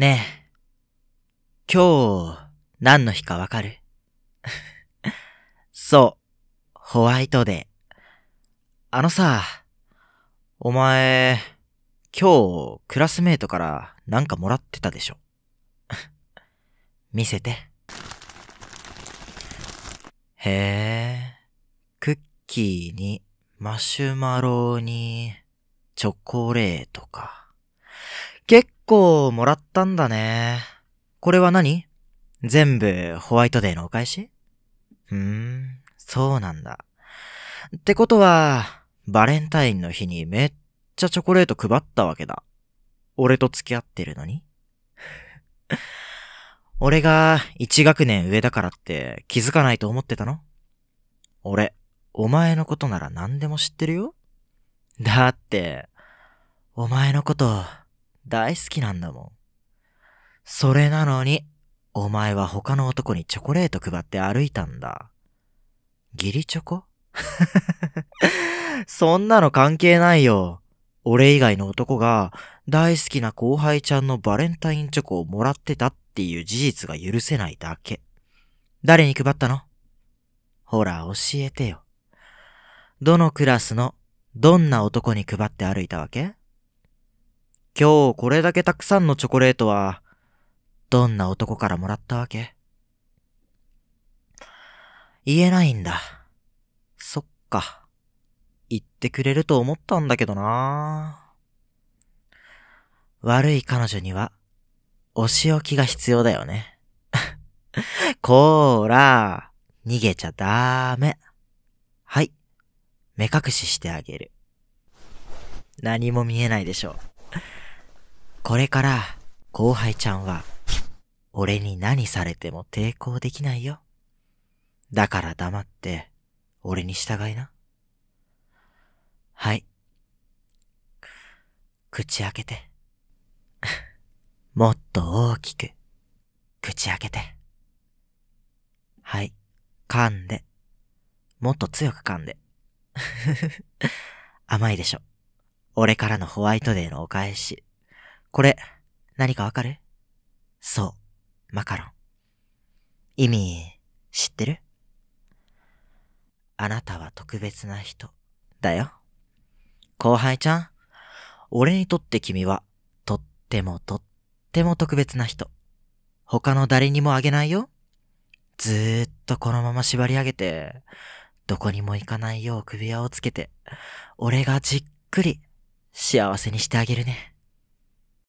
ねえ、今日、何の日かわかる そう、ホワイトデー。あのさ、お前、今日、クラスメイトからなんかもらってたでしょ。見せて。へえ、クッキーに、マシュマロに、チョコレートか。結構もらったんだね。これは何全部ホワイトデーのお返しうーん、そうなんだ。ってことは、バレンタインの日にめっちゃチョコレート配ったわけだ。俺と付き合ってるのに 俺が一学年上だからって気づかないと思ってたの俺、お前のことなら何でも知ってるよだって、お前のこと大好きなんだもん。それなのに、お前は他の男にチョコレート配って歩いたんだ。ギリチョコ そんなの関係ないよ。俺以外の男が大好きな後輩ちゃんのバレンタインチョコをもらってたっていう事実が許せないだけ。誰に配ったのほら、教えてよ。どのクラスの、どんな男に配って歩いたわけ今日これだけたくさんのチョコレートは、どんな男からもらったわけ言えないんだ。そっか。言ってくれると思ったんだけどな悪い彼女には、お仕置きが必要だよね。こーら、逃げちゃダーメ。はい。目隠ししてあげる。何も見えないでしょう。これから、後輩ちゃんは、俺に何されても抵抗できないよ。だから黙って、俺に従いな。はい。口開けて。もっと大きく、口開けて。はい。噛んで。もっと強く噛んで。甘いでしょ。俺からのホワイトデーのお返し。これ、何かわかるそう、マカロン。意味、知ってるあなたは特別な人、だよ。後輩ちゃん、俺にとって君は、とってもとっても特別な人。他の誰にもあげないよ。ずーっとこのまま縛り上げて、どこにも行かないよう首輪をつけて、俺がじっくり幸せにしてあげるね。